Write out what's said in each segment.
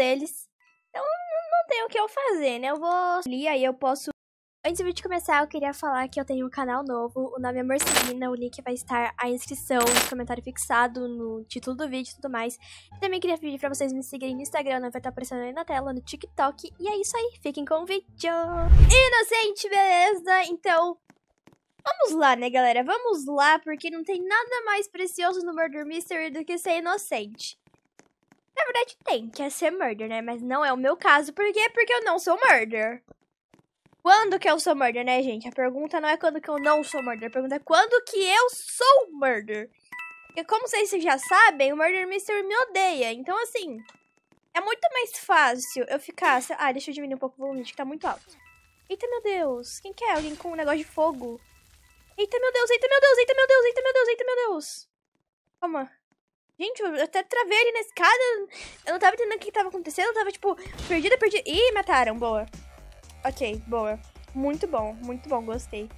eles. Então não tem o que eu fazer, né? Eu vou ali, aí eu posso. Antes do vídeo começar, eu queria falar que eu tenho um canal novo, o nome é Morcelina, o link vai estar a inscrição, no comentário fixado, no título do vídeo e tudo mais. E também queria pedir pra vocês me seguirem no Instagram, né? vai estar tá aparecendo aí na tela, no TikTok. E é isso aí, fiquem com o vídeo! Inocente, beleza? Então, Vamos lá, né, galera? Vamos lá, porque não tem nada mais precioso no Murder Mystery do que ser inocente. Na verdade tem, que é ser murder, né? Mas não é o meu caso. Por quê? Porque eu não sou murder. Quando que eu sou murder, né, gente? A pergunta não é quando que eu não sou murder. A pergunta é quando que eu sou murder. Porque como vocês já sabem, o Murder Mystery me odeia. Então, assim, é muito mais fácil eu ficar... Ah, deixa eu diminuir um pouco o volume, que tá muito alto. Eita, meu Deus. Quem que é? Alguém com um negócio de fogo? Eita, meu Deus, eita, meu Deus, eita, meu Deus, eita, meu Deus, eita, meu Deus. Calma. Gente, eu até travei ali na escada. Eu não tava entendendo o que tava acontecendo. Eu tava, tipo, perdida, perdida. Ih, mataram. Boa. Ok, boa. Muito bom, muito bom. Gostei.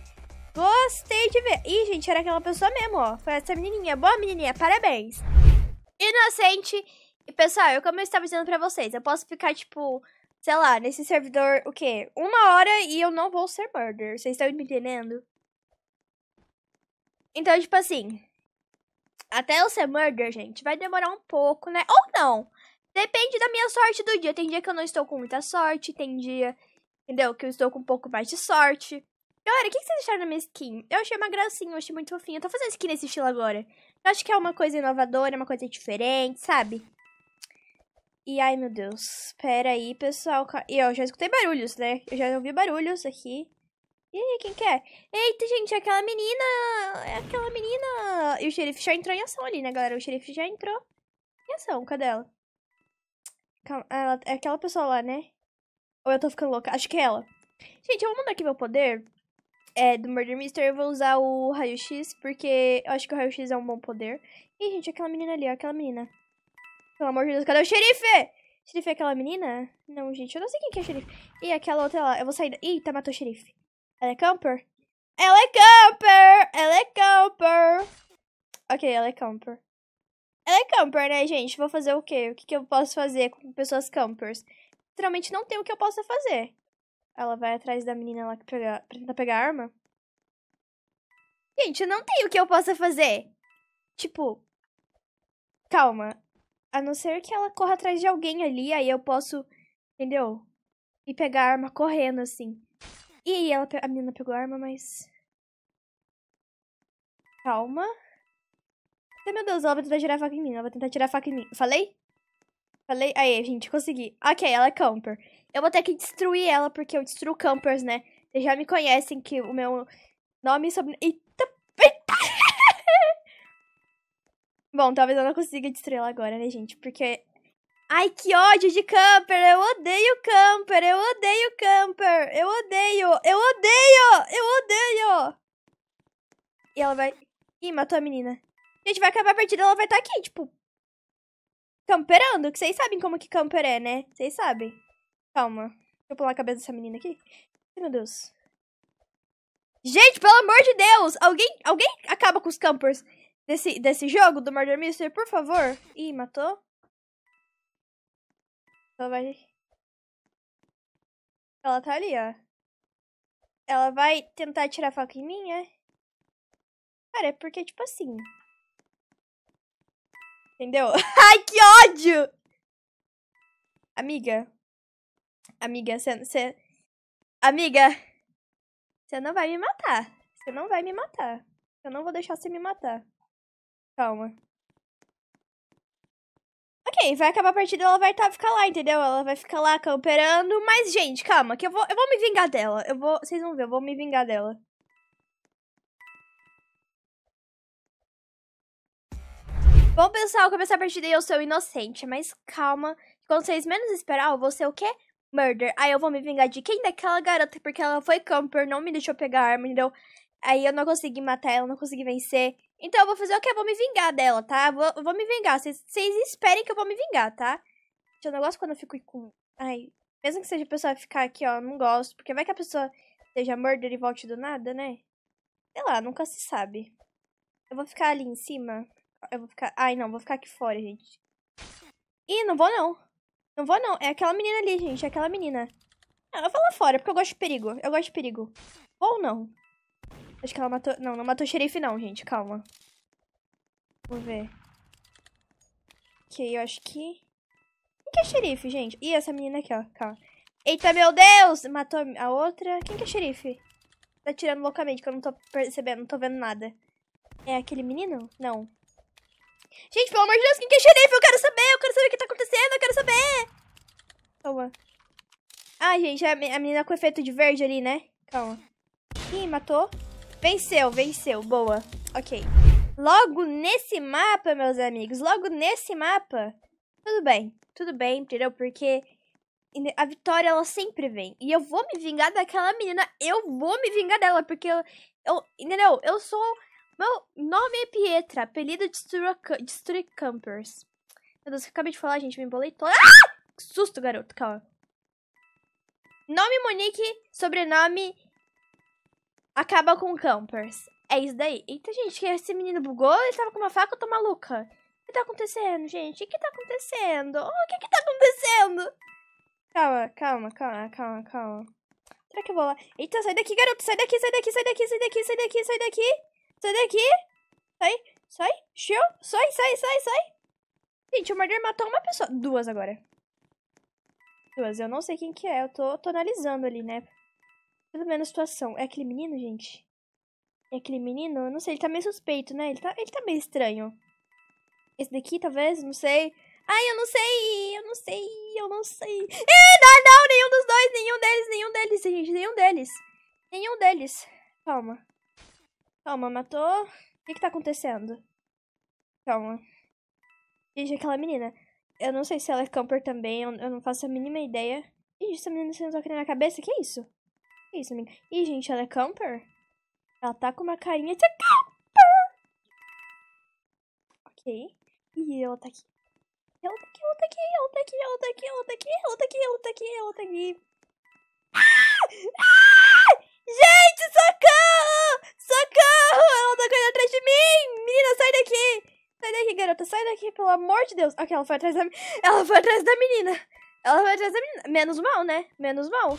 Gostei de ver. Ih, gente, era aquela pessoa mesmo, ó. Foi essa menininha. Boa, menininha. Parabéns. Inocente. E, pessoal, eu, como eu estava dizendo pra vocês, eu posso ficar, tipo, sei lá, nesse servidor, o quê? Uma hora e eu não vou ser murder. Vocês estão me entendendo? Então, tipo assim, até eu ser murder, gente, vai demorar um pouco, né? Ou não. Depende da minha sorte do dia. Tem dia que eu não estou com muita sorte, tem dia, entendeu? Que eu estou com um pouco mais de sorte. Galera, o que vocês acharam da minha skin? Eu achei uma gracinha, eu achei muito fofinha. Eu tô fazendo skin nesse estilo agora. Eu acho que é uma coisa inovadora, uma coisa diferente, sabe? E ai, meu Deus. Pera aí, pessoal. E eu já escutei barulhos, né? Eu já ouvi barulhos aqui. E aí, quem quer? É? Eita, gente, é aquela menina! É aquela menina! E o xerife já entrou em ação ali, né, galera? O xerife já entrou em ação. Cadê ela? Calma, ela é aquela pessoa lá, né? Ou eu tô ficando louca? Acho que é ela. Gente, eu vou mandar aqui meu poder é, do Murder Mystery. Eu vou usar o raio-x, porque eu acho que o raio-x é um bom poder. E, gente, aquela menina ali, ó, aquela menina. Pelo amor de Deus, cadê o xerife? O xerife é aquela menina? Não, gente, eu não sei quem que é o xerife. E aquela outra lá, eu vou sair... Da... Eita, tá, matou o xerife. Ela é camper? Ela é camper! Ela é camper! Ok, ela é camper. Ela é camper, né, gente? Vou fazer o quê? O que, que eu posso fazer com pessoas campers? Literalmente não tem o que eu possa fazer. Ela vai atrás da menina lá pega, pra tentar pegar a arma. Gente, não tem o que eu possa fazer. Tipo, calma. A não ser que ela corra atrás de alguém ali, aí eu posso, entendeu? E pegar a arma correndo, assim. E aí ela, a menina pegou a arma, mas... Calma. Ai, meu Deus, ela vai tentar tirar a faca em mim. Ela vai tentar tirar a faca em mim. Falei? Falei? Aí, gente, consegui. Ok, ela é camper. Eu vou ter que destruir ela, porque eu destruo campers, né? Vocês já me conhecem, que o meu nome e Eita, eita! Bom, talvez eu não consiga destruí-la agora, né, gente? Porque Ai, que ódio de camper! Eu odeio camper! Eu odeio camper! Eu odeio! Eu odeio! Eu odeio! E ela vai... Ih, matou a menina. Gente, vai acabar a partida, ela vai estar tá aqui, tipo... Camperando, que vocês sabem como que camper é, né? Vocês sabem. Calma. Deixa eu pular a cabeça dessa menina aqui. Ai, meu Deus. Gente, pelo amor de Deus! Alguém, alguém acaba com os campers desse, desse jogo do Murder Mystery, por favor? Ih, matou. Ela vai. Ela tá ali, ó. Ela vai tentar tirar a faca em mim, é? Cara, é porque, tipo assim. Entendeu? Ai, que ódio! Amiga. Amiga, você. Amiga! Você não vai me matar. Você não vai me matar. Eu não vou deixar você me matar. Calma. Ok, vai acabar a partida, ela vai tá, ficar lá, entendeu? Ela vai ficar lá camperando. Mas, gente, calma, que eu vou, eu vou me vingar dela. Eu vou, vocês vão ver, eu vou me vingar dela. Bom, pessoal, começar a partida e eu sou inocente, mas calma. Quando vocês menos esperar, eu vou ser o quê? Murder. Aí eu vou me vingar de quem? Daquela garota, porque ela foi camper, não me deixou pegar a arma, entendeu? Aí eu não consegui matar ela, não consegui vencer. Então eu vou fazer o que? Eu vou me vingar dela, tá? Eu vou, eu vou me vingar. Vocês esperem que eu vou me vingar, tá? Tinha um negócio quando eu fico com. Ai, mesmo que seja a pessoa ficar aqui, ó, não gosto. Porque vai que a pessoa seja murder e volte do nada, né? Sei lá, nunca se sabe. Eu vou ficar ali em cima. Eu vou ficar. Ai, não, vou ficar aqui fora, gente. Ih, não vou não. Não vou não. É aquela menina ali, gente. É aquela menina. Não, eu vou lá fora, porque eu gosto de perigo. Eu gosto de perigo. Vou ou não? Acho que ela matou... Não, não matou o xerife não, gente. Calma. Vou ver. Ok, eu acho que... Quem que é xerife, gente? Ih, essa menina aqui, ó. Calma. Eita, meu Deus! Matou a outra. Quem que é xerife? Tá atirando loucamente, que eu não tô percebendo, não tô vendo nada. É aquele menino? Não. Gente, pelo amor de Deus, quem que é xerife? Eu quero saber, eu quero saber o que tá acontecendo, eu quero saber! Calma. Ah, gente, é a menina com efeito de verde ali, né? Calma. Ih, matou. Venceu, venceu. Boa. Ok. Logo nesse mapa, meus amigos, logo nesse mapa, tudo bem. Tudo bem, entendeu? Porque a vitória, ela sempre vem. E eu vou me vingar daquela menina. Eu vou me vingar dela, porque eu... eu entendeu? Eu sou... Meu nome é Pietra, apelido de Street Campers. Meu Deus, eu acabei de falar, gente, me embolei toda. Ah! Que susto, garoto, calma. Nome Monique, sobrenome Acaba com campers. É isso daí. Eita, gente, que esse menino bugou? Ele tava com uma faca, eu tô maluca. O que tá acontecendo, gente? O que tá acontecendo? Oh, o que que tá acontecendo? Calma, calma, calma, calma, calma. Será que eu vou lá? Eita, sai daqui, garoto. Sai daqui, sai daqui, sai daqui, sai daqui, sai daqui, sai daqui. Sai daqui. Sai, sai. Show. Sai, sai, sai, sai. Gente, o Murder matou uma pessoa. Duas agora. Duas. Eu não sei quem que é. Eu tô, tô analisando ali, né? pelo menos a situação. É aquele menino, gente? É aquele menino? Eu não sei, ele tá meio suspeito, né? Ele tá, ele tá meio estranho. Esse daqui, talvez? Não sei. Ai, eu não sei, eu não sei, eu não sei. Ih, não, não, nenhum dos dois, nenhum deles, nenhum deles, gente, nenhum deles. Nenhum deles. Calma. Calma, matou. O que que tá acontecendo? Calma. Gente, aquela menina. Eu não sei se ela é camper também, eu, eu não faço a mínima ideia. Gente, essa menina sendo aqui na minha cabeça, que é isso? É isso, amiga. Ih, gente, ela é camper? Ela tá com uma carinha de camper! Ok. E ela tá aqui. Ela tá aqui, ela tá aqui, ela tá aqui, ela tá aqui, ela tá aqui, ela tá aqui, ela tá aqui, ela tá aqui. Ah! Ah! Gente, socorro! Socorro! Ela tá correndo atrás de mim! Menina, sai daqui! Sai daqui, garota, sai daqui, pelo amor de Deus! Ok, ela foi atrás da, ela foi atrás da menina. Ela foi atrás da menina. Menos mal, né? Menos mal.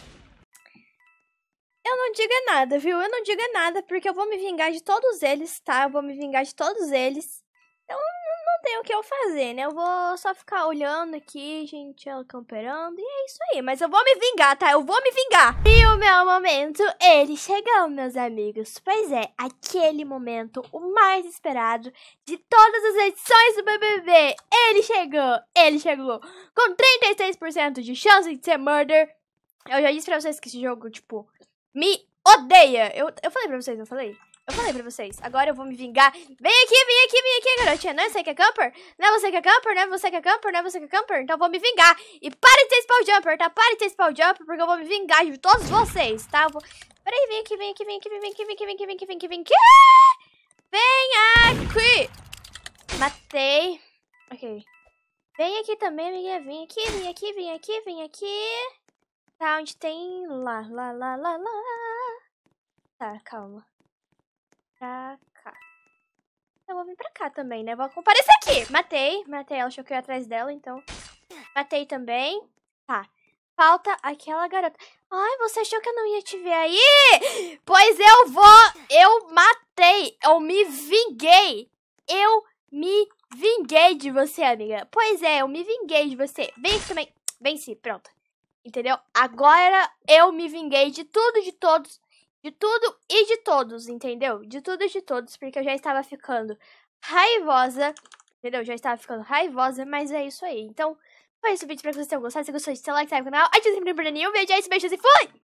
Eu não diga nada, viu? Eu não diga nada, porque eu vou me vingar de todos eles, tá? Eu vou me vingar de todos eles. Então não tem o que eu fazer, né? Eu vou só ficar olhando aqui, gente, ela camperando. E é isso aí. Mas eu vou me vingar, tá? Eu vou me vingar. E o meu momento, ele chegou, meus amigos. Pois é, aquele momento, o mais esperado de todas as edições do BBB. Ele chegou, ele chegou. Com 36% de chance de ser murder. Eu já disse pra vocês que esse jogo, tipo, me odeia. Eu, eu falei pra vocês, eu falei? Eu falei pra vocês, agora eu vou me vingar. Vem aqui, vem aqui, vem aqui, garotinha. Não é você que é camper? Não é você que é camper? Não é você que é camper? Não é você que é camper? Então eu vou me vingar. E pare de ter spawn jumper, tá? Pare de ter spawn jumper, porque eu vou me vingar de todos vocês, tá? Eu vou... Peraí, vem aqui, vem aqui, vem aqui, vem aqui, vem aqui, vem aqui, vem aqui, vem aqui, vem aqui. Vem aqui! Matei. Ok. Vem aqui também, amiguinha. Vem aqui, vem aqui, vem aqui, vem aqui. Tá, onde tem lá, lá, lá, lá, lá. Tá, calma. Pra cá. Eu vou vir pra cá também, né? Vou comparecer aqui. Matei, matei ela, achou que eu ia atrás dela, então. Matei também. Tá. Falta aquela garota. Ai, você achou que eu não ia te ver aí? Pois eu vou. Eu matei. Eu me vinguei. Eu me vinguei de você, amiga. Pois é, eu me vinguei de você. Vem aqui também. Venci, pronto. Entendeu? Agora eu me vinguei de tudo, de todos, de tudo e de todos, entendeu? De tudo e de todos, porque eu já estava ficando raivosa, entendeu? Já estava ficando raivosa, mas é isso aí. Então, foi esse vídeo, espero que vocês tenham gostado. Se gostou, deixa seu like, segue no canal, ative o sininho pra nenhum vídeo. É isso, beijos e fui!